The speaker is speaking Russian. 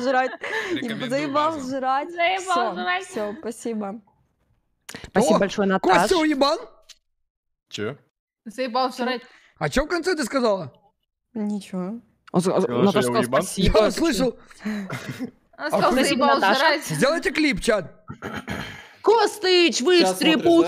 жрать. Заебал жрать. Заебал жрать. Все, спасибо. Спасибо большое, Наташа. Костя уебан? Че? Заебал жрать. А что в конце ты сказала? Ничего. Он, он, Наташа сказал спасибо. Я слышал. Он сказал, заебал жрать. Сделайте клип, чат. Костыч, вы стрепуч.